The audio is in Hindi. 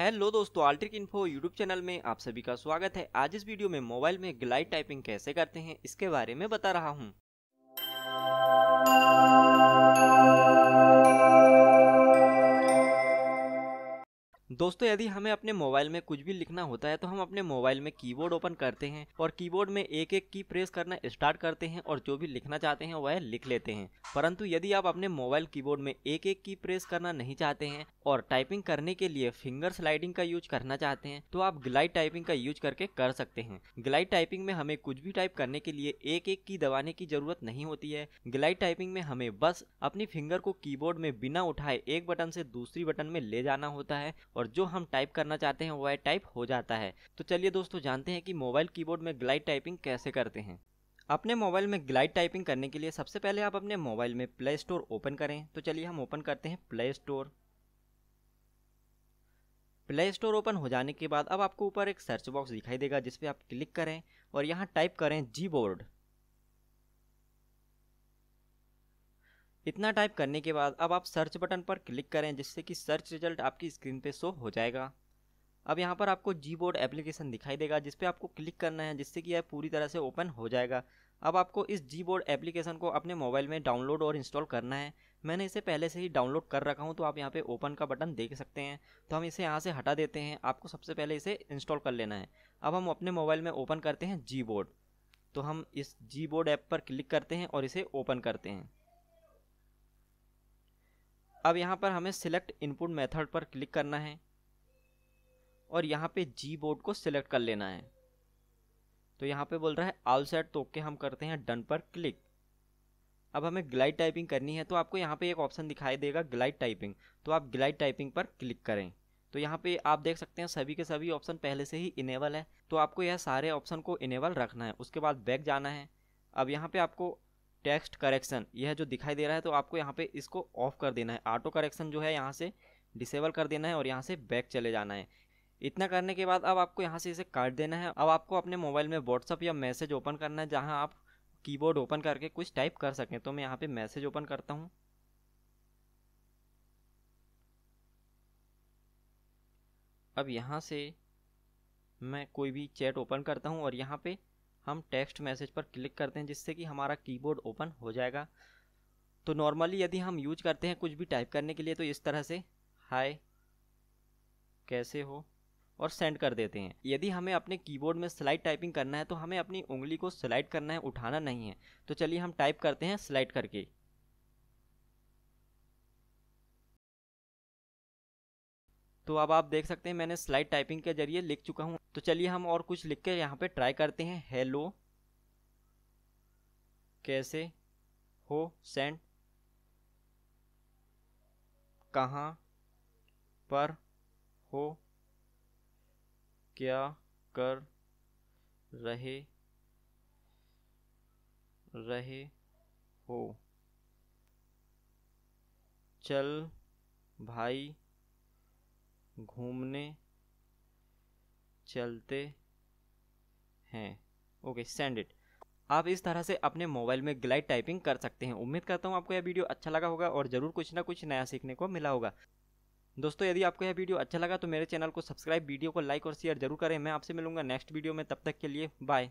हेलो दोस्तों आल्ट्रिक इन्फो यूट्यूब चैनल में आप सभी का स्वागत है आज इस वीडियो में मोबाइल में ग्लाइड टाइपिंग कैसे करते हैं इसके बारे में बता रहा हूँ दोस्तों यदि हमें अपने मोबाइल में कुछ भी लिखना होता है तो हम अपने मोबाइल में कीबोर्ड ओपन करते हैं और कीबोर्ड में एक एक की प्रेस करना स्टार्ट करते हैं और जो भी लिखना चाहते हैं वह लिख लेते हैं परंतु यदि आप अपने मोबाइल कीबोर्ड में एक एक की प्रेस करना नहीं चाहते हैं और टाइपिंग करने के लिए फिंगर स्लाइडिंग का यूज करना चाहते हैं तो आप ग्लाइड टाइपिंग का यूज करके कर सकते हैं ग्लाइड टाइपिंग में हमें कुछ भी टाइप करने के लिए एक एक की दबाने की जरूरत नहीं होती है ग्लाइड टाइपिंग में हमें बस अपनी फिंगर को कीबोर्ड में बिना उठाए एक बटन से दूसरी बटन में ले जाना होता है और जो हम टाइप करना चाहते हैं वह टाइप हो जाता है तो चलिए दोस्तों जानते हैं कि मोबाइल कीबोर्ड में ग्लाइड टाइपिंग कैसे करते हैं अपने मोबाइल में ग्लाइड टाइपिंग करने के लिए सबसे पहले आप अपने मोबाइल में प्ले स्टोर ओपन करें तो चलिए हम ओपन करते हैं play store play store open हो जाने के बाद अब आपको ऊपर एक सर्च बॉक्स दिखाई देगा जिसपे आप क्लिक करें और यहाँ टाइप करें जी बोर्ड इतना टाइप करने के बाद अब आप सर्च बटन पर क्लिक करें जिससे कि सर्च रिजल्ट आपकी स्क्रीन पे शो हो जाएगा अब यहाँ पर आपको जी बोर्ड एप्लीकेशन दिखाई देगा जिस पर आपको क्लिक करना है जिससे कि यह पूरी तरह से ओपन हो जाएगा अब आपको इस जी बोर्ड एप्लीकेशन को अपने मोबाइल में डाउनलोड और इंस्टॉल करना है मैंने इसे पहले से ही डाउनलोड कर रखा हूँ तो आप यहाँ पे ओपन का बटन देख सकते हैं तो हम इसे यहाँ से हटा देते हैं आपको सबसे पहले इसे इंस्टॉल कर लेना है अब हम अपने मोबाइल में ओपन करते हैं जी बोर्ड तो हम इस जी बोर्ड ऐप पर क्लिक करते हैं और इसे ओपन करते हैं अब यहाँ पर हमें सिलेक्ट इनपुट मेथड पर क्लिक करना है और यहाँ पे जी बोर्ड को सिलेक्ट कर लेना है तो यहाँ पे बोल रहा है आल सेट तो के हम करते हैं डन पर क्लिक अब हमें ग्लाइड टाइपिंग करनी है तो आपको यहाँ पे एक ऑप्शन दिखाई देगा ग्लाइड टाइपिंग तो आप ग्लाइड टाइपिंग पर क्लिक करें तो यहाँ पे आप देख सकते हैं सभी के सभी ऑप्शन पहले से ही इनेबल है तो आपको यह सारे ऑप्शन को इनेबल रखना है उसके बाद बैक जाना है अब यहाँ पे आपको टेक्स्ट करेक्शन यह जो दिखाई दे रहा है तो आपको यहाँ पे इसको ऑफ कर देना है ऑटो करेक्शन जो है यहाँ से डिसेबल कर देना है और यहाँ से बैक चले जाना है इतना करने के बाद अब आपको यहाँ से इसे काट देना है अब आपको अपने मोबाइल में व्हाट्सअप या मैसेज ओपन करना है जहाँ आप कीबोर्ड ओपन करके कुछ टाइप कर सकें तो मैं यहाँ पर मैसेज ओपन करता हूँ अब यहाँ से मैं कोई भी चैट ओपन करता हूँ और यहाँ पर हम टेक्स्ट मैसेज पर क्लिक करते हैं जिससे कि हमारा कीबोर्ड ओपन हो जाएगा तो नॉर्मली यदि हम यूज करते हैं कुछ भी टाइप करने के लिए तो इस तरह से हाय कैसे हो और सेंड कर देते हैं यदि हमें अपने कीबोर्ड में स्लाइड टाइपिंग करना है तो हमें अपनी उंगली को स्लाइड करना है उठाना नहीं है तो चलिए हम टाइप करते हैं स्लाइड करके तो अब आप देख सकते हैं मैंने स्लाइड टाइपिंग के जरिए लिख चुका हूँ तो चलिए हम और कुछ लिख कर यहाँ पर ट्राई करते हैं हेलो कैसे हो सेंड कहाँ पर हो क्या कर रहे रहे हो चल भाई घूमने चलते हैं ओके सेंड इट आप इस तरह से अपने मोबाइल में ग्लाइड टाइपिंग कर सकते हैं उम्मीद करता हूँ आपको यह वीडियो अच्छा लगा होगा और ज़रूर कुछ ना कुछ नया सीखने को मिला होगा दोस्तों यदि आपको यह वीडियो अच्छा लगा तो मेरे चैनल को सब्सक्राइब वीडियो को लाइक और शेयर जरूर करें मैं आपसे मिलूंगा नेक्स्ट वीडियो में तब तक के लिए बाय